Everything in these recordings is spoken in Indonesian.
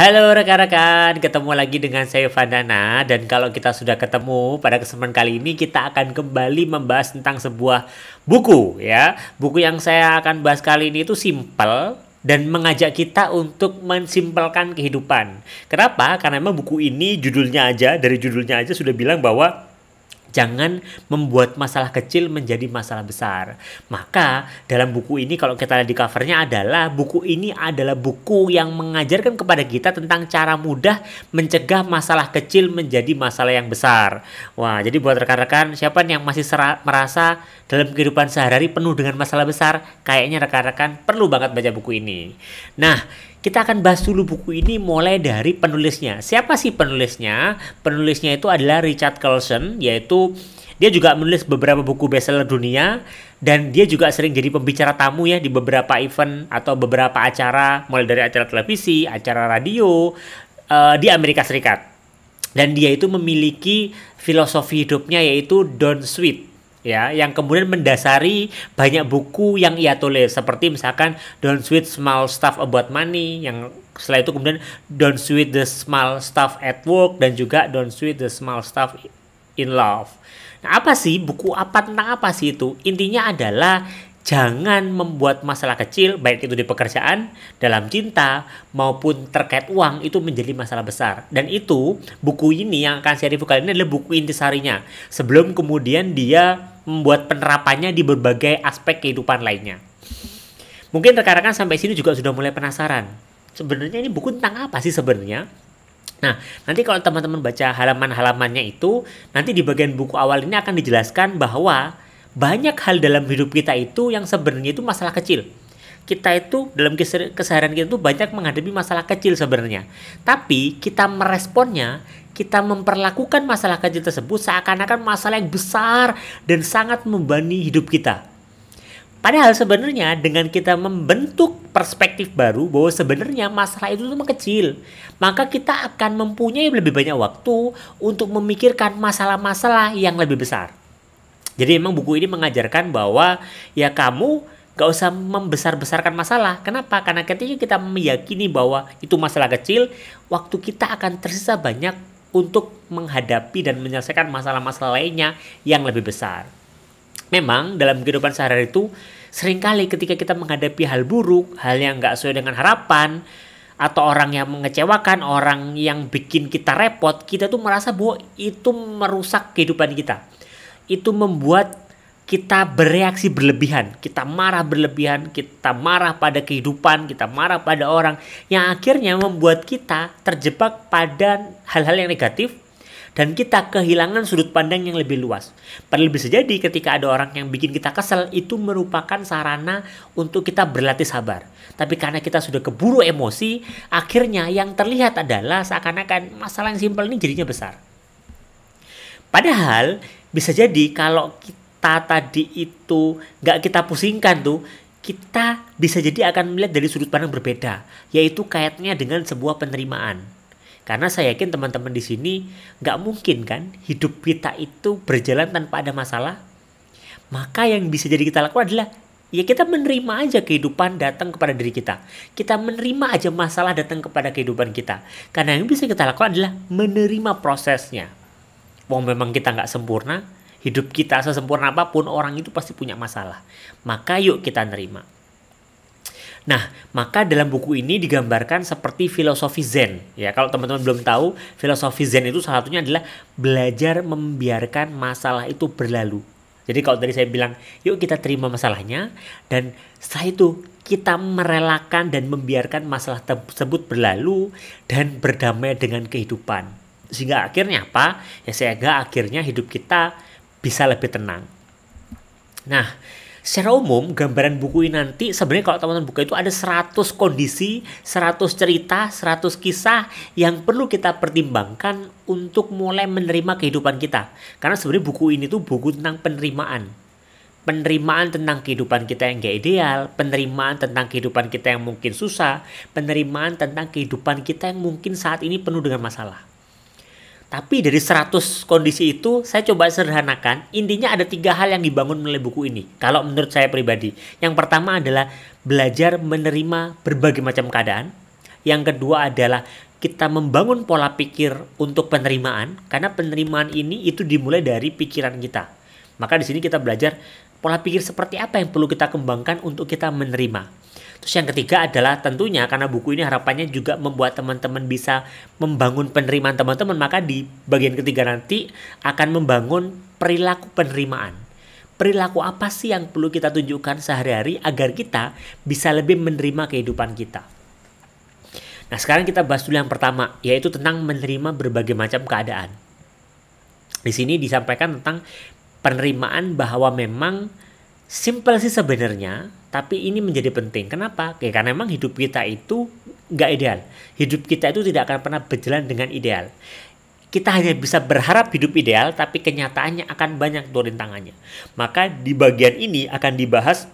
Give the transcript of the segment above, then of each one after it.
Halo rekan-rekan, ketemu lagi dengan saya Vandana dan kalau kita sudah ketemu pada kesempatan kali ini kita akan kembali membahas tentang sebuah buku ya. Buku yang saya akan bahas kali ini itu simple dan mengajak kita untuk mensimpelkan kehidupan. Kenapa? Karena memang buku ini judulnya aja dari judulnya aja sudah bilang bahwa Jangan membuat masalah kecil menjadi masalah besar. Maka dalam buku ini kalau kita lihat di covernya adalah buku ini adalah buku yang mengajarkan kepada kita tentang cara mudah mencegah masalah kecil menjadi masalah yang besar. Wah, jadi buat rekan-rekan siapa yang masih merasa dalam kehidupan sehari-hari penuh dengan masalah besar, kayaknya rekan-rekan perlu banget baca buku ini. Nah, kita akan bahas dulu buku ini mulai dari penulisnya. Siapa sih penulisnya? Penulisnya itu adalah Richard Carlson, yaitu dia juga menulis beberapa buku bestseller dunia dan dia juga sering jadi pembicara tamu ya di beberapa event atau beberapa acara, mulai dari acara televisi, acara radio uh, di Amerika Serikat. Dan dia itu memiliki filosofi hidupnya yaitu don't sweet ya yang kemudian mendasari banyak buku yang ia tulis seperti misalkan Don't Sweet Small Stuff About Money yang setelah itu kemudian Don't Sweet the Small Stuff at Work dan juga Don't Sweet the Small Stuff in Love. Nah, apa sih buku apa tentang apa sih itu? Intinya adalah jangan membuat masalah kecil, baik itu di pekerjaan, dalam cinta, maupun terkait uang, itu menjadi masalah besar. Dan itu, buku ini yang akan saya review kali ini adalah buku intisarinya. Sebelum kemudian dia membuat penerapannya di berbagai aspek kehidupan lainnya. Mungkin rekan-rekan sampai sini juga sudah mulai penasaran. Sebenarnya ini buku tentang apa sih sebenarnya? Nah, nanti kalau teman-teman baca halaman-halamannya itu, nanti di bagian buku awal ini akan dijelaskan bahwa banyak hal dalam hidup kita itu yang sebenarnya itu masalah kecil. Kita itu dalam keseharian kita itu banyak menghadapi masalah kecil sebenarnya. Tapi kita meresponnya, kita memperlakukan masalah kecil tersebut seakan-akan masalah yang besar dan sangat membani hidup kita. Padahal sebenarnya dengan kita membentuk perspektif baru bahwa sebenarnya masalah itu cuma kecil, maka kita akan mempunyai lebih banyak waktu untuk memikirkan masalah-masalah yang lebih besar. Jadi emang buku ini mengajarkan bahwa ya kamu gak usah membesar-besarkan masalah. Kenapa? Karena ketika kita meyakini bahwa itu masalah kecil, waktu kita akan tersisa banyak untuk menghadapi dan menyelesaikan masalah-masalah lainnya yang lebih besar. Memang dalam kehidupan sehari-hari itu seringkali ketika kita menghadapi hal buruk, hal yang gak sesuai dengan harapan, atau orang yang mengecewakan, orang yang bikin kita repot, kita tuh merasa bahwa itu merusak kehidupan kita itu membuat kita bereaksi berlebihan, kita marah berlebihan, kita marah pada kehidupan, kita marah pada orang yang akhirnya membuat kita terjebak pada hal-hal yang negatif dan kita kehilangan sudut pandang yang lebih luas. Padahal bisa jadi ketika ada orang yang bikin kita kesel itu merupakan sarana untuk kita berlatih sabar. Tapi karena kita sudah keburu emosi, akhirnya yang terlihat adalah seakan-akan masalah yang simpel ini jadinya besar. Padahal bisa jadi kalau kita tadi itu nggak kita pusingkan tuh, kita bisa jadi akan melihat dari sudut pandang berbeda, yaitu kaitnya dengan sebuah penerimaan. Karena saya yakin teman-teman di sini nggak mungkin kan hidup kita itu berjalan tanpa ada masalah. Maka yang bisa jadi kita lakukan adalah ya kita menerima aja kehidupan datang kepada diri kita. Kita menerima aja masalah datang kepada kehidupan kita. Karena yang bisa kita lakukan adalah menerima prosesnya wong memang kita nggak sempurna hidup kita sesempurna apapun orang itu pasti punya masalah maka yuk kita nerima Nah, maka dalam buku ini digambarkan seperti filosofi Zen. Ya, kalau teman-teman belum tahu, filosofi Zen itu salah satunya adalah belajar membiarkan masalah itu berlalu. Jadi kalau tadi saya bilang, yuk kita terima masalahnya dan setelah itu kita merelakan dan membiarkan masalah tersebut berlalu dan berdamai dengan kehidupan sehingga akhirnya apa ya sehingga akhirnya hidup kita bisa lebih tenang nah secara umum gambaran buku ini nanti sebenarnya kalau teman-teman buka itu ada 100 kondisi, 100 cerita, 100 kisah yang perlu kita pertimbangkan untuk mulai menerima kehidupan kita. Karena sebenarnya buku ini tuh buku tentang penerimaan. Penerimaan tentang kehidupan kita yang gak ideal, penerimaan tentang kehidupan kita yang mungkin susah, penerimaan tentang kehidupan kita yang mungkin saat ini penuh dengan masalah. Tapi dari 100 kondisi itu saya coba sederhanakan. Intinya ada tiga hal yang dibangun melalui buku ini. Kalau menurut saya pribadi. Yang pertama adalah belajar menerima berbagai macam keadaan. Yang kedua adalah kita membangun pola pikir untuk penerimaan. Karena penerimaan ini itu dimulai dari pikiran kita. Maka di sini kita belajar pola pikir seperti apa yang perlu kita kembangkan untuk kita menerima. Terus yang ketiga adalah tentunya karena buku ini harapannya juga membuat teman-teman bisa membangun penerimaan teman-teman, maka di bagian ketiga nanti akan membangun perilaku penerimaan perilaku apa sih yang perlu kita tunjukkan sehari-hari agar kita bisa lebih menerima kehidupan kita. Nah, sekarang kita bahas dulu yang pertama, yaitu tentang menerima berbagai macam keadaan. Di sini disampaikan tentang penerimaan bahwa memang simple sih sebenarnya, tapi ini menjadi penting. Kenapa? Ya, karena memang hidup kita itu nggak ideal. Hidup kita itu tidak akan pernah berjalan dengan ideal. Kita hanya bisa berharap hidup ideal, tapi kenyataannya akan banyak turun tangannya. Maka di bagian ini akan dibahas,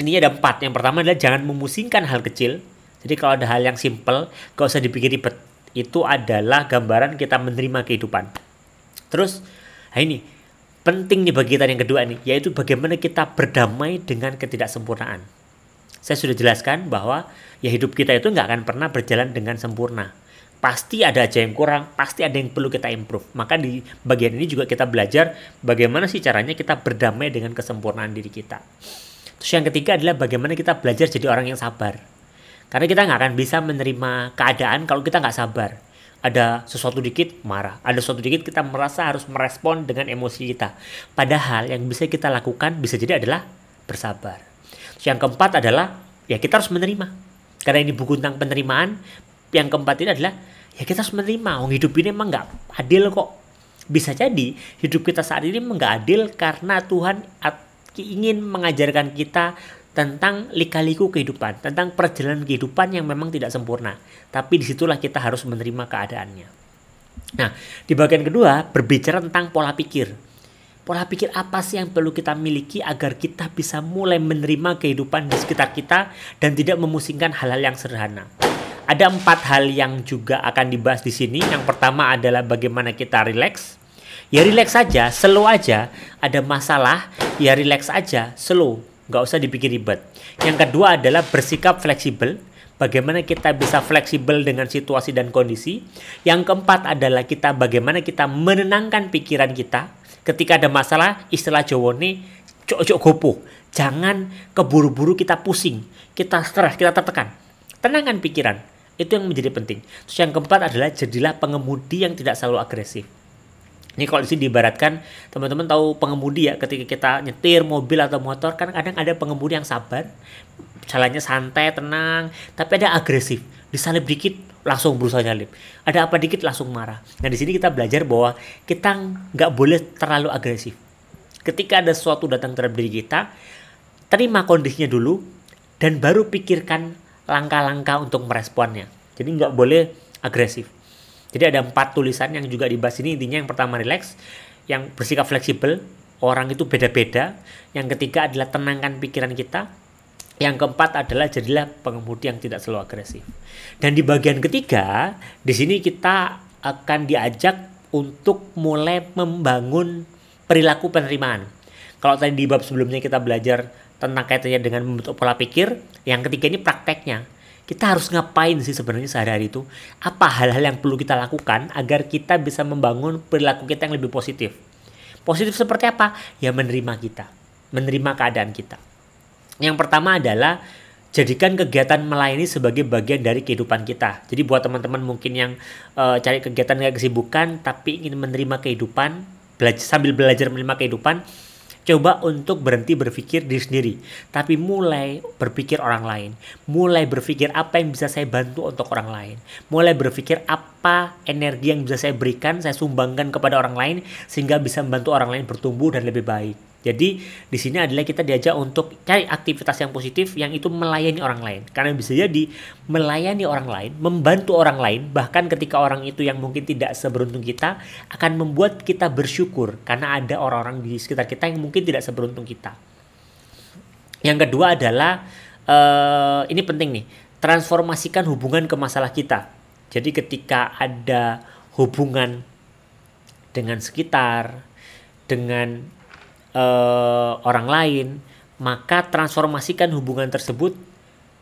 ini ada empat. Yang pertama adalah jangan memusingkan hal kecil. Jadi kalau ada hal yang simple, gak usah dipikir ribet. Itu adalah gambaran kita menerima kehidupan. Terus, nah ini, penting nih bagi kita yang kedua nih, yaitu bagaimana kita berdamai dengan ketidaksempurnaan. Saya sudah jelaskan bahwa ya hidup kita itu nggak akan pernah berjalan dengan sempurna. Pasti ada aja yang kurang, pasti ada yang perlu kita improve. Maka di bagian ini juga kita belajar bagaimana sih caranya kita berdamai dengan kesempurnaan diri kita. Terus yang ketiga adalah bagaimana kita belajar jadi orang yang sabar. Karena kita nggak akan bisa menerima keadaan kalau kita nggak sabar ada sesuatu dikit marah, ada sesuatu dikit kita merasa harus merespon dengan emosi kita. Padahal yang bisa kita lakukan bisa jadi adalah bersabar. Terus yang keempat adalah ya kita harus menerima. Karena ini buku tentang penerimaan, yang keempat ini adalah ya kita harus menerima. Oh, hidup ini emang nggak adil kok. Bisa jadi hidup kita saat ini emang nggak adil karena Tuhan ingin mengajarkan kita tentang lika-liku kehidupan, tentang perjalanan kehidupan yang memang tidak sempurna. Tapi disitulah kita harus menerima keadaannya. Nah, di bagian kedua berbicara tentang pola pikir. Pola pikir apa sih yang perlu kita miliki agar kita bisa mulai menerima kehidupan di sekitar kita dan tidak memusingkan hal-hal yang sederhana. Ada empat hal yang juga akan dibahas di sini. Yang pertama adalah bagaimana kita rileks. Ya rileks saja, slow aja. Ada masalah, ya rileks aja, slow nggak usah dipikir ribet. Yang kedua adalah bersikap fleksibel. Bagaimana kita bisa fleksibel dengan situasi dan kondisi. Yang keempat adalah kita bagaimana kita menenangkan pikiran kita ketika ada masalah. Istilah Jawa ini cocok gopo. Jangan keburu-buru kita pusing, kita stres, kita tertekan. Tenangkan pikiran. Itu yang menjadi penting. Terus yang keempat adalah jadilah pengemudi yang tidak selalu agresif. Ini kalau di sini diibaratkan teman-teman tahu pengemudi ya ketika kita nyetir mobil atau motor kan kadang ada pengemudi yang sabar, jalannya santai, tenang, tapi ada agresif. Disalip dikit langsung berusaha nyalip. Ada apa dikit langsung marah. Nah, di sini kita belajar bahwa kita nggak boleh terlalu agresif. Ketika ada sesuatu datang terhadap diri kita, terima kondisinya dulu dan baru pikirkan langkah-langkah untuk meresponnya. Jadi nggak boleh agresif. Jadi ada empat tulisan yang juga dibahas ini intinya yang pertama relax, yang bersikap fleksibel, orang itu beda-beda, yang ketiga adalah tenangkan pikiran kita, yang keempat adalah jadilah pengemudi yang tidak selalu agresif. Dan di bagian ketiga, di sini kita akan diajak untuk mulai membangun perilaku penerimaan. Kalau tadi di bab sebelumnya kita belajar tentang kaitannya dengan membentuk pola pikir, yang ketiga ini prakteknya kita harus ngapain sih sebenarnya sehari-hari itu? Apa hal-hal yang perlu kita lakukan agar kita bisa membangun perilaku kita yang lebih positif? Positif seperti apa? Ya menerima kita, menerima keadaan kita. Yang pertama adalah jadikan kegiatan melayani sebagai bagian dari kehidupan kita. Jadi buat teman-teman mungkin yang uh, cari kegiatan kayak kesibukan tapi ingin menerima kehidupan, belajar, sambil belajar menerima kehidupan, Coba untuk berhenti berpikir diri sendiri, tapi mulai berpikir orang lain. Mulai berpikir apa yang bisa saya bantu untuk orang lain. Mulai berpikir apa energi yang bisa saya berikan, saya sumbangkan kepada orang lain sehingga bisa membantu orang lain bertumbuh dan lebih baik. Jadi di sini adalah kita diajak untuk cari aktivitas yang positif yang itu melayani orang lain. Karena bisa jadi melayani orang lain, membantu orang lain, bahkan ketika orang itu yang mungkin tidak seberuntung kita akan membuat kita bersyukur karena ada orang-orang di sekitar kita yang mungkin tidak seberuntung kita. Yang kedua adalah uh, ini penting nih, transformasikan hubungan ke masalah kita. Jadi ketika ada hubungan dengan sekitar, dengan uh, orang lain, maka transformasikan hubungan tersebut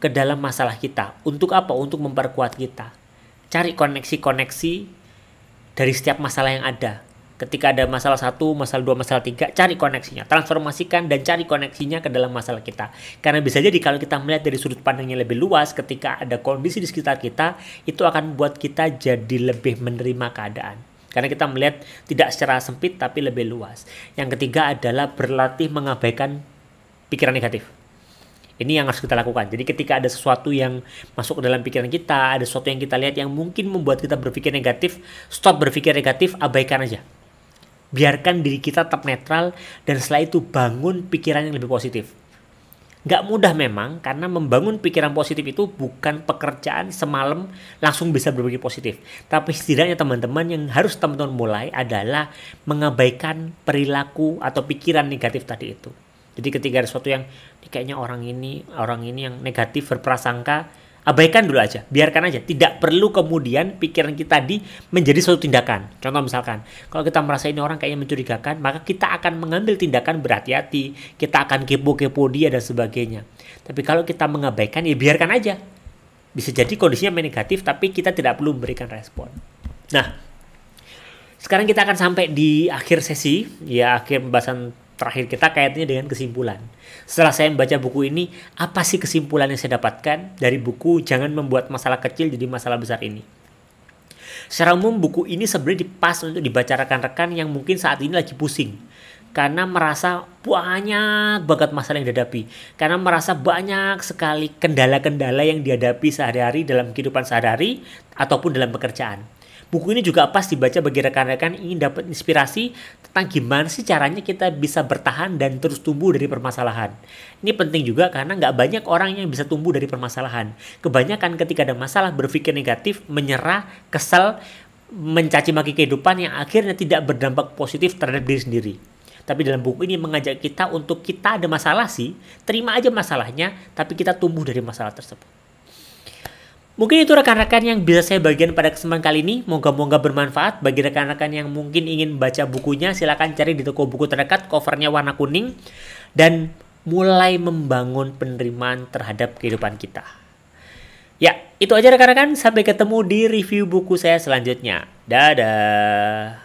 ke dalam masalah kita. Untuk apa? Untuk memperkuat kita. Cari koneksi-koneksi dari setiap masalah yang ada. Ketika ada masalah satu, masalah dua, masalah tiga, cari koneksinya, transformasikan dan cari koneksinya ke dalam masalah kita. Karena bisa jadi kalau kita melihat dari sudut pandangnya lebih luas, ketika ada kondisi di sekitar kita, itu akan membuat kita jadi lebih menerima keadaan. Karena kita melihat tidak secara sempit tapi lebih luas. Yang ketiga adalah berlatih mengabaikan pikiran negatif. Ini yang harus kita lakukan. Jadi ketika ada sesuatu yang masuk ke dalam pikiran kita, ada sesuatu yang kita lihat yang mungkin membuat kita berpikir negatif, stop berpikir negatif, abaikan aja. Biarkan diri kita tetap netral dan setelah itu bangun pikiran yang lebih positif. Gak mudah memang karena membangun pikiran positif itu bukan pekerjaan semalam langsung bisa berpikir positif. Tapi setidaknya teman-teman yang harus teman-teman mulai adalah mengabaikan perilaku atau pikiran negatif tadi itu. Jadi ketika ada sesuatu yang kayaknya orang ini orang ini yang negatif berprasangka abaikan dulu aja, biarkan aja. Tidak perlu kemudian pikiran kita di menjadi suatu tindakan. Contoh misalkan, kalau kita merasa ini orang kayaknya mencurigakan, maka kita akan mengambil tindakan berhati-hati, kita akan kepo-kepo dia dan sebagainya. Tapi kalau kita mengabaikan, ya biarkan aja. Bisa jadi kondisinya negatif, tapi kita tidak perlu memberikan respon. Nah, sekarang kita akan sampai di akhir sesi, ya akhir pembahasan terakhir kita kaitnya dengan kesimpulan. Setelah saya membaca buku ini, apa sih kesimpulan yang saya dapatkan dari buku Jangan Membuat Masalah Kecil Jadi Masalah Besar ini? Secara umum buku ini sebenarnya dipas untuk dibaca rekan-rekan yang mungkin saat ini lagi pusing karena merasa banyak banget masalah yang dihadapi, karena merasa banyak sekali kendala-kendala yang dihadapi sehari-hari dalam kehidupan sehari-hari ataupun dalam pekerjaan. Buku ini juga pas dibaca bagi rekan-rekan ingin dapat inspirasi tentang gimana sih caranya kita bisa bertahan dan terus tumbuh dari permasalahan. Ini penting juga karena nggak banyak orang yang bisa tumbuh dari permasalahan. Kebanyakan ketika ada masalah berpikir negatif, menyerah, kesel, mencaci maki kehidupan yang akhirnya tidak berdampak positif terhadap diri sendiri. Tapi dalam buku ini mengajak kita untuk kita ada masalah sih, terima aja masalahnya, tapi kita tumbuh dari masalah tersebut. Mungkin itu rekan-rekan yang bisa saya bagikan pada kesempatan kali ini. Moga-moga bermanfaat bagi rekan-rekan yang mungkin ingin baca bukunya. Silahkan cari di toko buku terdekat, covernya warna kuning. Dan mulai membangun penerimaan terhadap kehidupan kita. Ya, itu aja rekan-rekan. Sampai ketemu di review buku saya selanjutnya. Dadah.